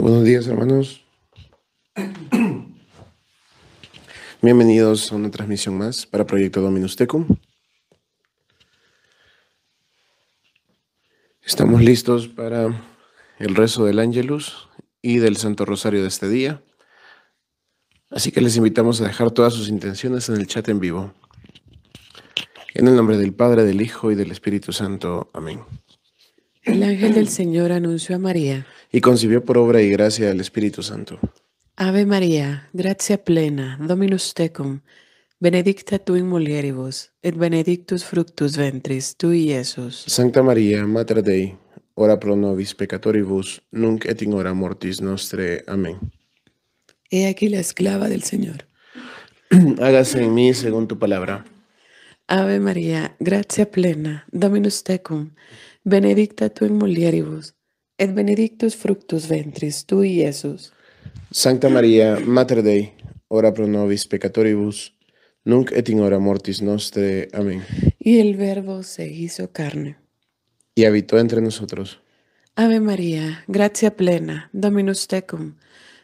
buenos días, hermanos. Bienvenidos a una transmisión más para Proyecto Dominus Tecum. Estamos listos para el rezo del Ángelus y del Santo Rosario de este día. Así que les invitamos a dejar todas sus intenciones en el chat en vivo. En el nombre del Padre, del Hijo y del Espíritu Santo. Amén. El ángel del Señor anunció a María y concibió por obra y gracia del Espíritu Santo. Ave María, gracia plena, Dominus tecum, benedicta tu in mulieribus, et benedictus fructus ventris y Iesus. Santa María, Mater Dei, ora pro nobis peccatoribus, nunc et in hora mortis nostre. Amén. He aquí la esclava del Señor. Hágase en mí según tu palabra. Ave María, gracia plena, Dominus tecum, benedicta tu in mulieribus, et benedictus fructus ventris tui, Iesus. Santa Maria, Mater Dei, ora pro nobis peccatoribus, nunc et in hora mortis nostre. Amén. Y el Verbo se hizo carne. Y habitó entre nosotros. Ave María, gracia plena, Dominus tecum,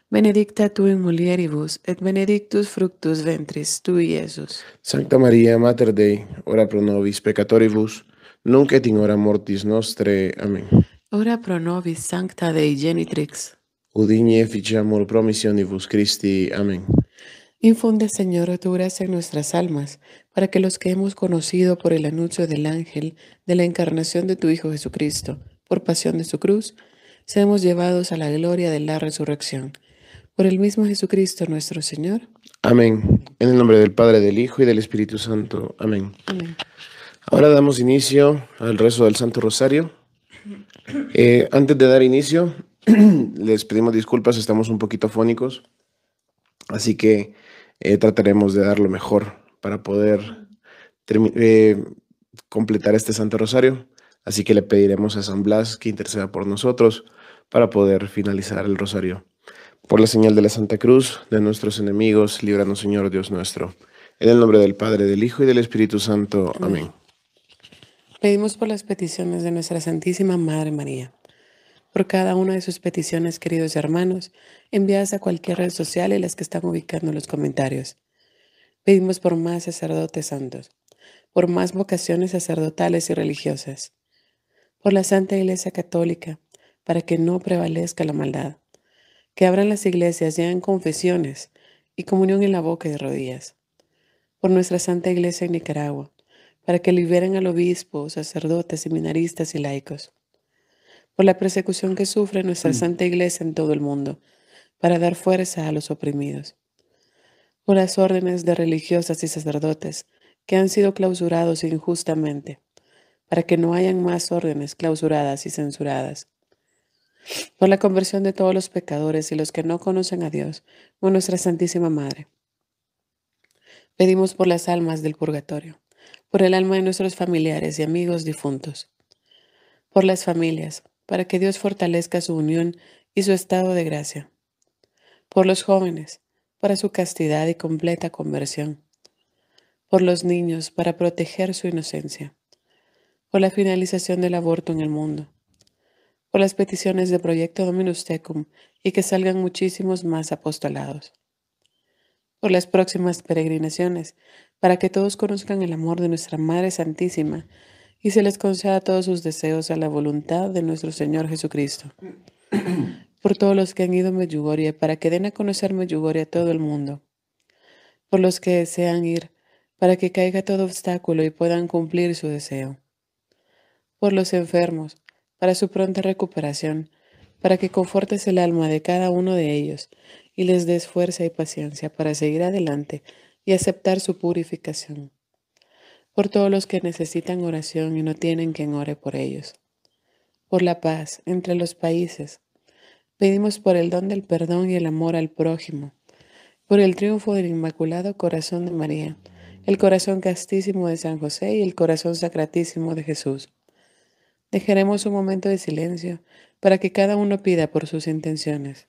benedicta tu in mulieribus, et benedictus fructus ventris tui, Iesus. santa Maria, Mater Dei, ora pro nobis peccatoribus, nunc et in hora mortis nostre. Amén. Ora pro nobis sancta Dei genitrix. Udine ficiamur promissionibus Christi. Amén. Infunde, Señor, tu gracia en nuestras almas, para que los que hemos conocido por el anuncio del ángel de la encarnación de tu Hijo Jesucristo, por pasión de su cruz, seamos llevados a la gloria de la resurrección. Por el mismo Jesucristo nuestro Señor. Amén. En el nombre del Padre, del Hijo y del Espíritu Santo. Amén. Amén. Ahora damos inicio al rezo del Santo Rosario. Eh, antes de dar inicio, les pedimos disculpas, estamos un poquito fónicos, así que eh, trataremos de dar lo mejor para poder eh, completar este Santo Rosario. Así que le pediremos a San Blas que interceda por nosotros para poder finalizar el Rosario. Por la señal de la Santa Cruz, de nuestros enemigos, líbranos Señor Dios nuestro. En el nombre del Padre, del Hijo y del Espíritu Santo. Amén. Pedimos por las peticiones de nuestra Santísima Madre María, por cada una de sus peticiones, queridos hermanos, enviadas a cualquier red social y las que están ubicando en los comentarios. Pedimos por más sacerdotes santos, por más vocaciones sacerdotales y religiosas, por la Santa Iglesia Católica, para que no prevalezca la maldad, que abran las iglesias, en confesiones y comunión en la boca y rodillas, por nuestra Santa Iglesia en Nicaragua, para que liberen al obispo, sacerdotes, seminaristas y laicos, por la persecución que sufre nuestra mm. Santa Iglesia en todo el mundo, para dar fuerza a los oprimidos, por las órdenes de religiosas y sacerdotes que han sido clausurados injustamente, para que no hayan más órdenes clausuradas y censuradas, por la conversión de todos los pecadores y los que no conocen a Dios, o nuestra Santísima Madre. Pedimos por las almas del purgatorio por el alma de nuestros familiares y amigos difuntos, por las familias, para que Dios fortalezca su unión y su estado de gracia, por los jóvenes, para su castidad y completa conversión, por los niños, para proteger su inocencia, por la finalización del aborto en el mundo, por las peticiones de Proyecto Dominus Tecum y que salgan muchísimos más apostolados, por las próximas peregrinaciones para que todos conozcan el amor de nuestra Madre Santísima y se les conceda todos sus deseos a la voluntad de nuestro Señor Jesucristo. Por todos los que han ido a Medjugorje, para que den a conocer Medjugorje a todo el mundo. Por los que desean ir, para que caiga todo obstáculo y puedan cumplir su deseo. Por los enfermos, para su pronta recuperación, para que confortes el alma de cada uno de ellos y les des fuerza y paciencia para seguir adelante y aceptar su purificación. Por todos los que necesitan oración y no tienen quien ore por ellos. Por la paz entre los países. Pedimos por el don del perdón y el amor al prójimo. Por el triunfo del Inmaculado Corazón de María, el corazón castísimo de San José y el corazón sacratísimo de Jesús. Dejaremos un momento de silencio para que cada uno pida por sus intenciones.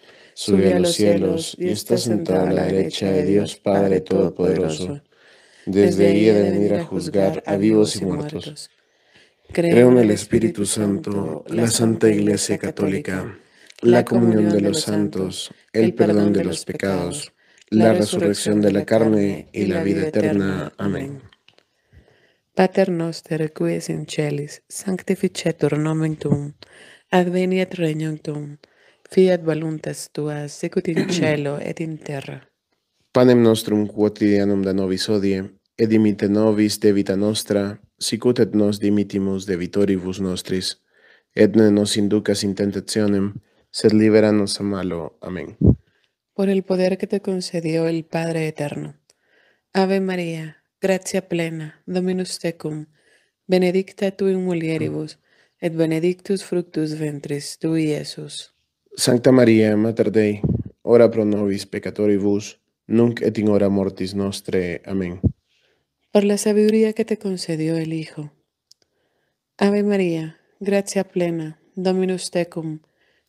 sube a los cielos y está sentado a la derecha de Dios Padre Todopoderoso. Desde ahí ha de venir a juzgar a vivos y muertos. Creo en el Espíritu Santo, la Santa Iglesia Católica, la comunión de los santos, el perdón de los pecados, la resurrección de la carne y la vida eterna. Amén. Pater noster, in sanctificetur nomen Fiat voluntas tua, secut in cielo et in terra. Panem nostrum quotidianum da nobis odie, et nobis debita nostra, sicut et nos dimitimus debitoribus nostris, et ne nos inducas in tentationem, sed libera nos a malo. Amén. Por el poder que te concedió el Padre Eterno. Ave María, gracia plena, Dominus tecum, benedicta tu in mulieribus, et benedictus fructus ventris tui, Iesus. Santa María, Mater Dei, ora pro nobis peccatoribus, nunc et in hora mortis nostre. Amén. Por la sabiduría que te concedió el Hijo. Ave María, gracia plena, Dominus tecum,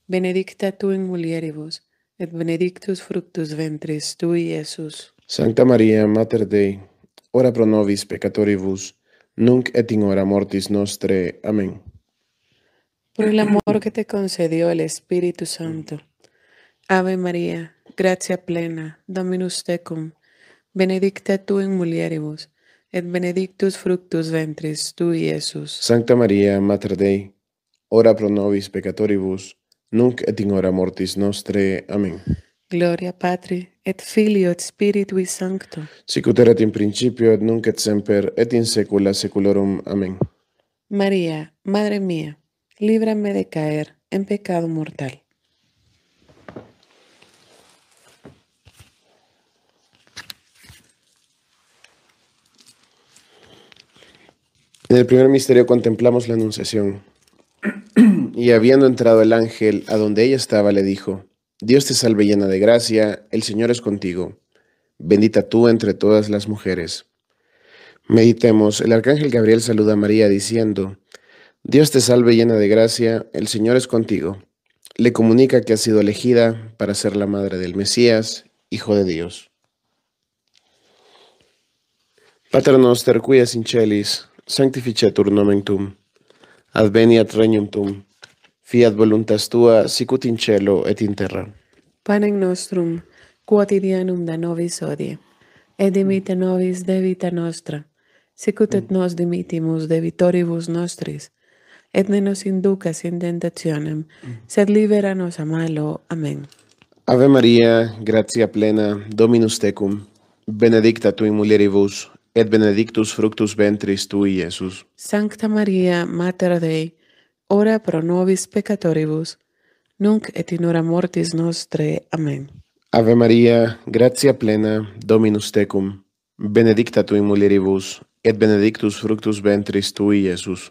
benedicta tu in mulieribus, et benedictus fructus ventris tui, Jesús. Santa María, Mater Dei, ora pro nobis peccatoribus, nunc et in hora mortis nostre. Amén por el amor que te concedió el Espíritu Santo. Ave María, gracia plena, Dominus tecum, benedicta tu in mulieribus, et benedictus fructus ventris tu Iesus. Santa María, Mater Dei, ora pro nobis peccatoribus, nunc et in hora mortis nostre. Amén. Gloria Patri, et Filio, et Spiritui Sancto. Sic in principio, et nunc et semper, et in saecula saeculorum. Amén. María, Madre mía, líbrame de caer en pecado mortal. En el primer misterio contemplamos la Anunciación. y habiendo entrado el ángel a donde ella estaba, le dijo, Dios te salve llena de gracia, el Señor es contigo, bendita tú entre todas las mujeres. Meditemos, el arcángel Gabriel saluda a María diciendo, Dios te salve llena de gracia, el Señor es contigo. Le comunica que ha sido elegida para ser la madre del Mesías, Hijo de Dios. Pater noster, cuias in celis, sanctificetur nomen tum. Adveniat regnum tum. Fiat voluntas tua, sicut in cielo et in terra. Panem nostrum, quotidianum da nobis odie, et dimite nobis debita nostra, sicut et nos dimitimus debitoribus nostris, et ne nos inducas in tentationem, sed libera nos a malo. Amen. Ave Maria, gratia plena, Dominus tecum, benedicta tui mulieribus, et benedictus fructus ventris tui, Iesus. Sancta Maria, Mater Dei, ora pro nobis peccatoribus, nunc et in hora mortis nostre. Amen. Ave Maria, gratia plena, Dominus tecum, benedicta tui mulieribus, et benedictus fructus ventris tui, Iesus.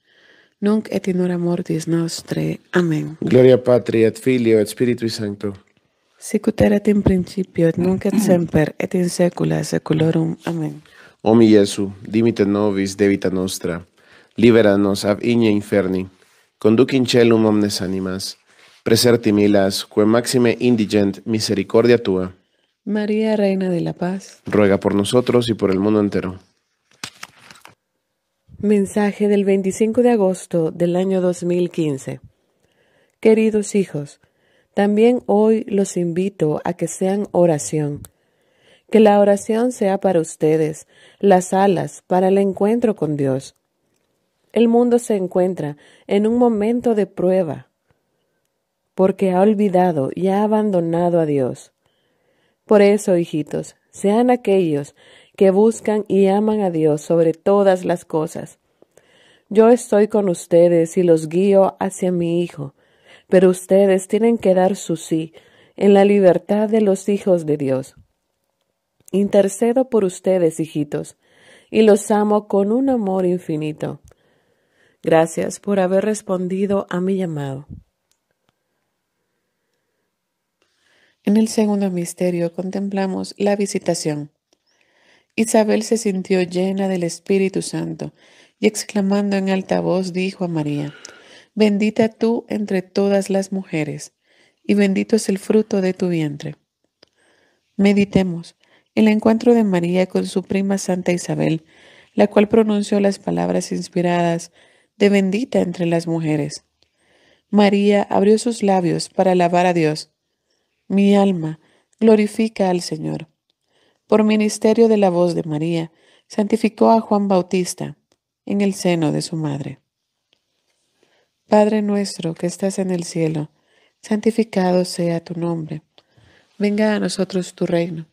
nunc et in hora mortis nostre. Amén. Gloria Patri et Filio et Spiritui Sancto. Sicut erat in principio et nunc et semper et in saecula e saeculorum. Amen. mi Jesu, dimite nobis debita nostra, nos ab igne inferni, conduc in celum omnes animas, preserti milas, que maxime indigent misericordia tua. María, Reina de la Paz, ruega por nosotros y por el mundo entero. Mensaje del 25 de agosto del año 2015. Queridos hijos, también hoy los invito a que sean oración. Que la oración sea para ustedes las alas para el encuentro con Dios. El mundo se encuentra en un momento de prueba porque ha olvidado y ha abandonado a Dios. Por eso, hijitos, sean aquellos que buscan y aman a Dios sobre todas las cosas. Yo estoy con ustedes y los guío hacia mi Hijo, pero ustedes tienen que dar su sí en la libertad de los hijos de Dios. Intercedo por ustedes, hijitos, y los amo con un amor infinito. Gracias por haber respondido a mi llamado. En el segundo misterio contemplamos la visitación. Isabel se sintió llena del Espíritu Santo y exclamando en alta voz dijo a María, bendita tú entre todas las mujeres, y bendito es el fruto de tu vientre. Meditemos el encuentro de María con su prima Santa Isabel, la cual pronunció las palabras inspiradas de bendita entre las mujeres. María abrió sus labios para alabar a Dios. Mi alma glorifica al Señor por ministerio de la voz de María, santificó a Juan Bautista en el seno de su madre. Padre nuestro que estás en el cielo, santificado sea tu nombre. Venga a nosotros tu reino.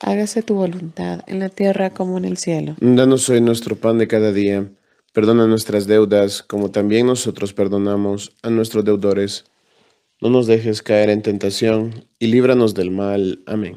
Hágase tu voluntad en la tierra como en el cielo. Danos hoy nuestro pan de cada día. Perdona nuestras deudas como también nosotros perdonamos a nuestros deudores. No nos dejes caer en tentación y líbranos del mal. Amén.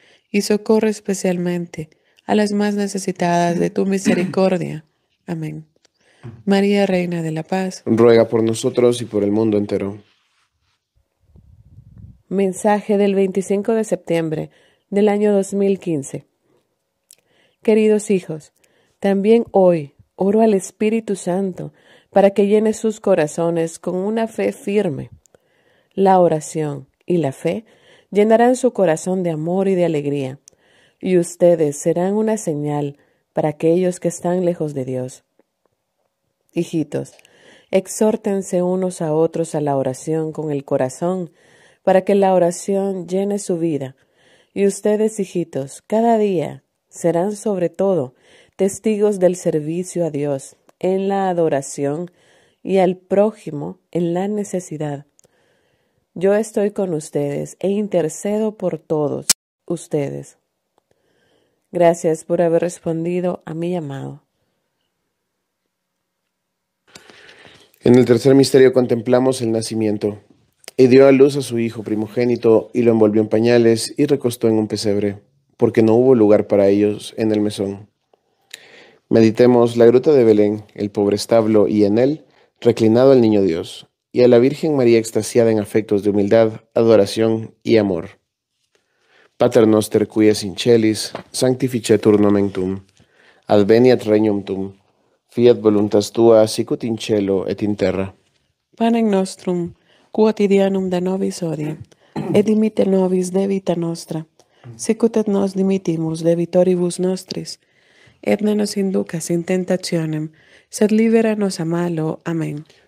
y socorre especialmente a las más necesitadas de tu misericordia. Amén. María, Reina de la Paz, ruega por nosotros y por el mundo entero. Mensaje del 25 de septiembre del año 2015. Queridos hijos, también hoy oro al Espíritu Santo para que llene sus corazones con una fe firme. La oración y la fe llenarán su corazón de amor y de alegría, y ustedes serán una señal para aquellos que están lejos de Dios. Hijitos, exhórtense unos a otros a la oración con el corazón, para que la oración llene su vida. Y ustedes, hijitos, cada día serán sobre todo testigos del servicio a Dios en la adoración y al prójimo en la necesidad, yo estoy con ustedes e intercedo por todos ustedes. Gracias por haber respondido a mi llamado. En el tercer misterio contemplamos el nacimiento. Y dio a luz a su hijo primogénito y lo envolvió en pañales y recostó en un pesebre, porque no hubo lugar para ellos en el mesón. Meditemos la gruta de Belén, el pobre establo y en él, reclinado el niño Dios, y a la Virgen María extasiada en afectos de humildad, adoración y amor. Pater noster quies in celis, sanctificetur nomen tum, adveniat regnum tum, fiat voluntas tua sicut in cielo et in terra. Panem nostrum, quotidianum da nobis odie, et dimite nobis debita nostra, sicut et nos dimitimus debitoribus nostris, et ne nos inducas in tentationem, sed libera nos a malo. Amén.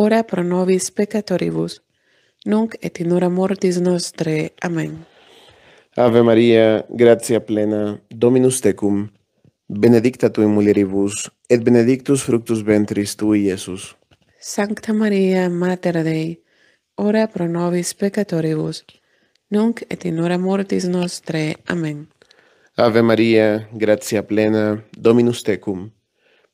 ora pro nobis peccatoribus, nunc et in ora mortis nostre. Amen. Ave Maria, gratia plena, Dominus tecum, benedicta tui mulieribus, et benedictus fructus ventris tui, Iesus. Sancta Maria, Mater Dei, ora pro nobis peccatoribus, nunc et in ora mortis nostre. Amen. Ave Maria, gratia plena, Dominus tecum, benedicta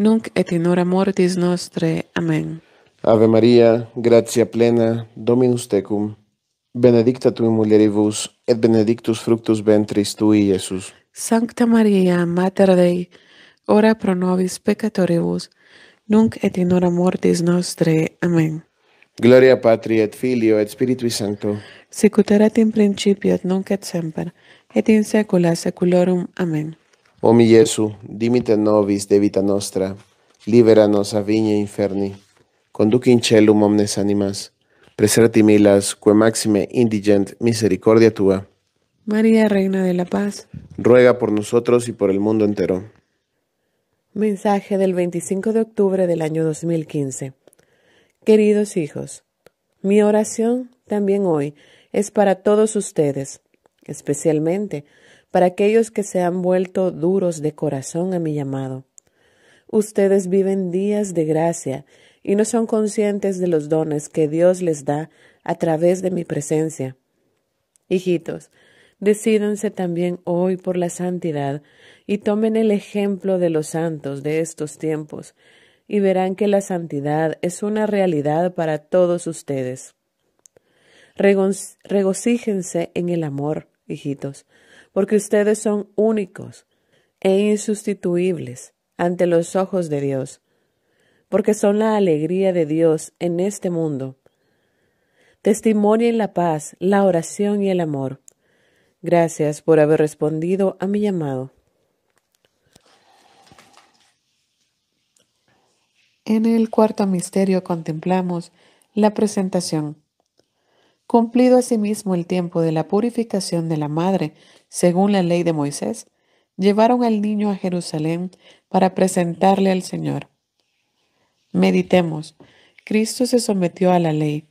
nunc et in hora mortis nostre. Amen. Ave Maria, gratia plena, Dominus tecum, benedicta tu in mulieribus, et benedictus fructus ventris tui, Iesus. Sancta Maria, Mater Dei, ora pro nobis peccatoribus, nunc et in hora mortis nostre. Amen. Gloria Patri et Filio et Spiritui Sancto. erat in principio et nunc et semper, et in saecula saeculorum. Amen. O mi Jesu, dimite nobis debita nostra, libera a viña inferni, conducin in celum omnes animas, preserti milas, que maxime indigent misericordia tua. María, Reina de la Paz, ruega por nosotros y por el mundo entero. Mensaje del 25 de octubre del año 2015. Queridos hijos, mi oración también hoy es para todos ustedes, especialmente para aquellos que se han vuelto duros de corazón a mi llamado. Ustedes viven días de gracia y no son conscientes de los dones que Dios les da a través de mi presencia. Hijitos, decídense también hoy por la santidad y tomen el ejemplo de los santos de estos tiempos, y verán que la santidad es una realidad para todos ustedes. regocíjense en el amor, hijitos, porque ustedes son únicos e insustituibles ante los ojos de Dios, porque son la alegría de Dios en este mundo. Testimonien la paz, la oración y el amor. Gracias por haber respondido a mi llamado. En el cuarto misterio contemplamos la presentación cumplido asimismo el tiempo de la purificación de la madre, según la ley de Moisés, llevaron al niño a Jerusalén para presentarle al Señor. Meditemos, Cristo se sometió a la ley,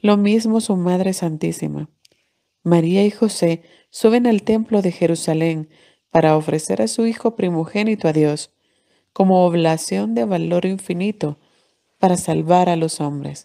lo mismo su Madre Santísima. María y José suben al templo de Jerusalén para ofrecer a su Hijo primogénito a Dios, como oblación de valor infinito para salvar a los hombres.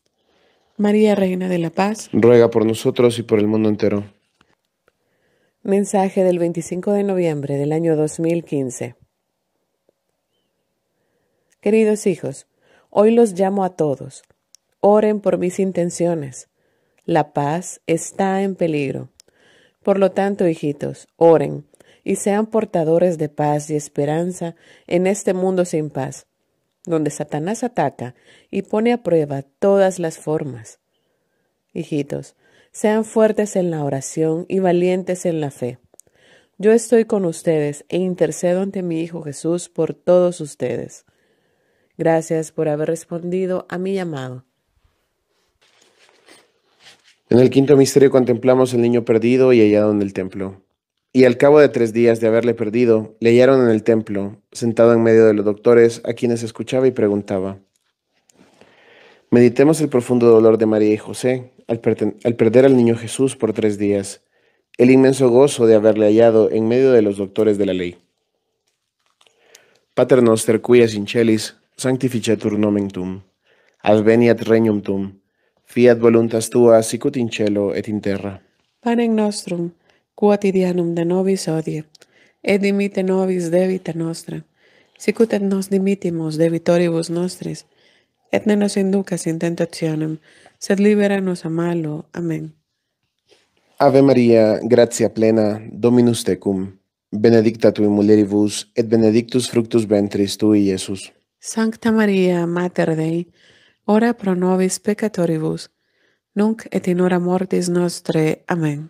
María, Reina de la Paz, ruega por nosotros y por el mundo entero. Mensaje del 25 de noviembre del año 2015. Queridos hijos, hoy los llamo a todos. Oren por mis intenciones. La paz está en peligro. Por lo tanto, hijitos, oren y sean portadores de paz y esperanza en este mundo sin paz donde Satanás ataca y pone a prueba todas las formas. Hijitos, sean fuertes en la oración y valientes en la fe. Yo estoy con ustedes e intercedo ante mi Hijo Jesús por todos ustedes. Gracias por haber respondido a mi llamado. En el quinto misterio contemplamos el niño perdido y hallado en el templo. Y al cabo de tres días de haberle perdido, le hallaron en el templo, sentado en medio de los doctores, a quienes escuchaba y preguntaba. Meditemos el profundo dolor de María y José al, perder al niño Jesús por tres días, el inmenso gozo de haberle hallado en medio de los doctores de la ley. Pater noster cuias incelis, sanctificetur nomen tum, adveniat regnum tum, fiat voluntas tua sicut in cielo et in terra. Panem nostrum quotidianum de nobis odie, et dimite nobis debita nostra, sicut et nos dimitimus debitoribus nostris, et ne nos inducas in tentationem, sed libera nos a malo. Amen. Ave Maria, gratia plena, Dominus tecum, benedicta tui mulieribus, et benedictus fructus ventris tui, Iesus. Sancta Maria, Mater Dei, ora pro nobis peccatoribus, nunc et in hora mortis nostre. Amen. Amen.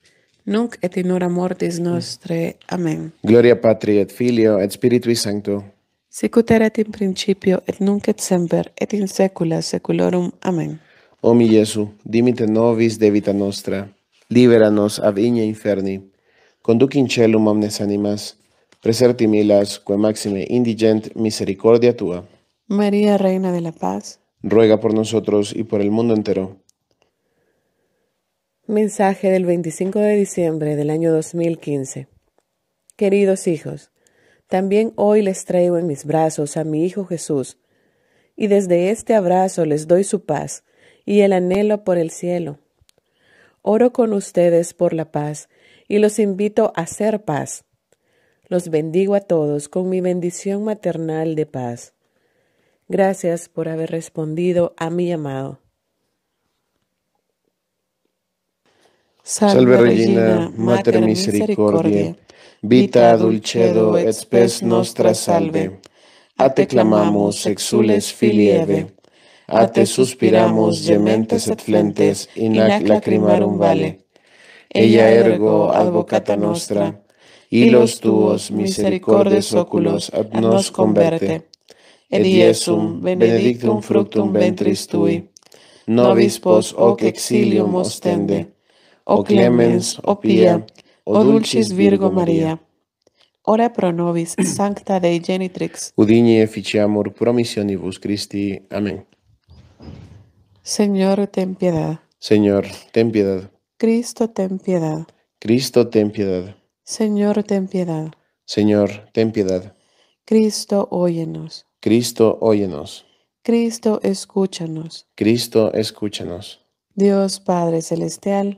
nunc et in hora mortis mm. nostre. Amen. Gloria Patri et Filio et Spiritui Sancto. Sicut erat in principio et nunc et semper et in saecula saeculorum. Amen. mi Jesu, dimite nobis de vita nostra, nos a igne inferni, conduc in celum omnes animas, preserti milas, que maxime indigent misericordia tua. María, Reina de la Paz, ruega por nosotros y por el mundo entero Mensaje del 25 de diciembre del año 2015. Queridos hijos, también hoy les traigo en mis brazos a mi Hijo Jesús, y desde este abrazo les doy su paz y el anhelo por el cielo. Oro con ustedes por la paz y los invito a hacer paz. Los bendigo a todos con mi bendición maternal de paz. Gracias por haber respondido a mi llamado. Salve Regina, Mater Misericordia, Vita Dulcedo et Spes Nostra Salve. A te clamamos, exules filieve. A te suspiramos, gementes et flentes, inac lacrimarum vale. Ella ergo advocata nostra, y los tuos misericordes oculos ad nos converte. Et Iesum, benedictum fructum ventris tui. Nobis pos hoc exilium ostende o clemens, o o dulcis Virgo Maria. Ora pro nobis, sancta de genitrix. Udini efficiamur promissionibus Christi. Amén. Señor, ten piedad. Señor, ten piedad. Cristo, ten piedad. Cristo, ten piedad. Señor, ten piedad. Señor, ten piedad. Cristo, óyenos. Cristo, óyenos. Cristo, escúchanos. Cristo, escúchanos. Dios Padre Celestial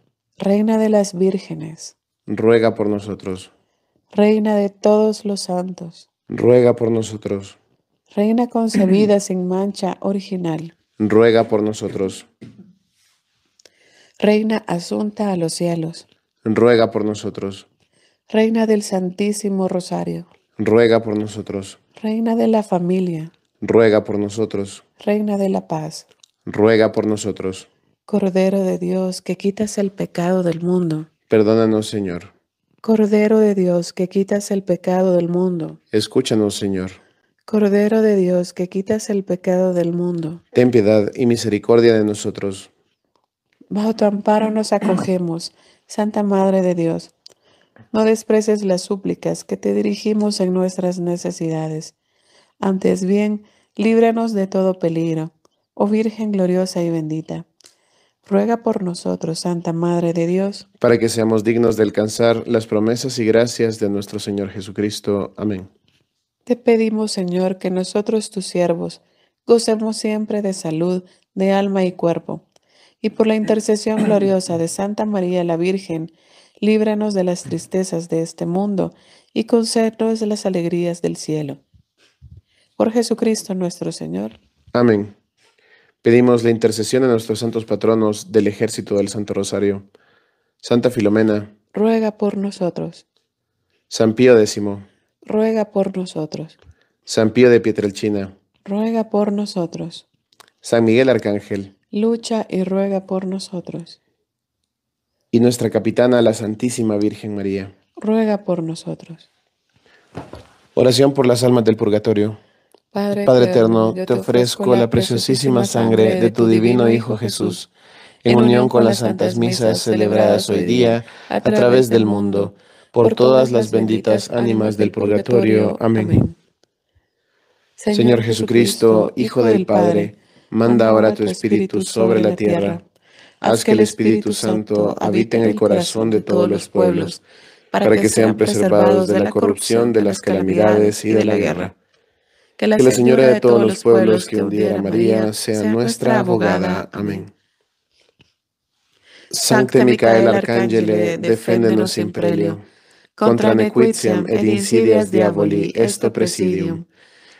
Reina de las vírgenes, ruega por nosotros. Reina de todos los santos, ruega por nosotros. Reina concebida sin mancha original, ruega por nosotros. Reina asunta a los cielos, ruega por nosotros. Reina del Santísimo Rosario, ruega por nosotros. Reina de la familia, ruega por nosotros. Reina de la paz, ruega por nosotros. Cordero de Dios, que quitas el pecado del mundo. Perdónanos, Señor. Cordero de Dios, que quitas el pecado del mundo. Escúchanos, Señor. Cordero de Dios, que quitas el pecado del mundo. Ten piedad y misericordia de nosotros. Bajo tu amparo nos acogemos, Santa Madre de Dios. No despreces las súplicas que te dirigimos en nuestras necesidades. Antes bien, líbranos de todo peligro, oh Virgen gloriosa y bendita ruega por nosotros, Santa Madre de Dios, para que seamos dignos de alcanzar las promesas y gracias de nuestro Señor Jesucristo. Amén. Te pedimos, Señor, que nosotros, tus siervos, gocemos siempre de salud, de alma y cuerpo, y por la intercesión gloriosa de Santa María la Virgen, líbranos de las tristezas de este mundo y concédenos las alegrías del cielo. Por Jesucristo nuestro Señor. Amén. Pedimos la intercesión a nuestros santos patronos del ejército del Santo Rosario. Santa Filomena, ruega por nosotros. San Pío X, ruega por nosotros. San Pío de Pietrelchina, ruega por nosotros. San Miguel Arcángel, lucha y ruega por nosotros. Y nuestra capitana, la Santísima Virgen María, ruega por nosotros. Oración por las almas del purgatorio. Padre, eterno, te ofrezco la preciosísima sangre de tu divino Hijo Jesús, en unión con las santas misas celebradas hoy día a través del mundo, por todas las benditas ánimas del purgatorio. Amén. Señor Jesucristo, Hijo del Padre, manda ahora tu Espíritu sobre la tierra. Haz que el Espíritu Santo habite en el corazón de todos los pueblos, para que sean preservados de la corrupción, de las calamidades y de la guerra que la, Señora de todos los pueblos que hundiera a María sea nuestra abogada. Amén. Sancte Micael arcángel, eh, deféndenos in prelio. Contra nequitiam et insidias diaboli esto presidium.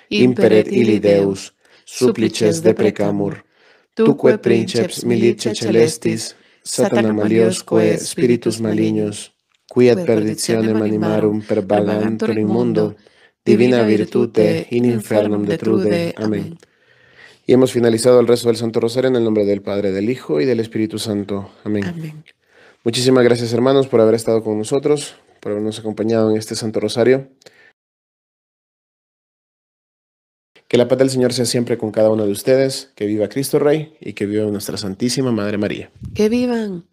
Imperet illi Deus, supplices deprecamur. Tuque princeps milice celestis, Satana maliosque spiritus malignos, qui ad perditionem animarum per in mundo, divina virtute in infernum detrude. Amén. Y hemos finalizado el resto del Santo Rosario en el nombre del Padre, del Hijo y del Espíritu Santo. Amén. Amén. Muchísimas gracias hermanos por haber estado con nosotros, por habernos acompañado en este Santo Rosario. Que la paz del Señor sea siempre con cada uno de ustedes, que viva Cristo Rey y que viva nuestra Santísima Madre María. Que vivan.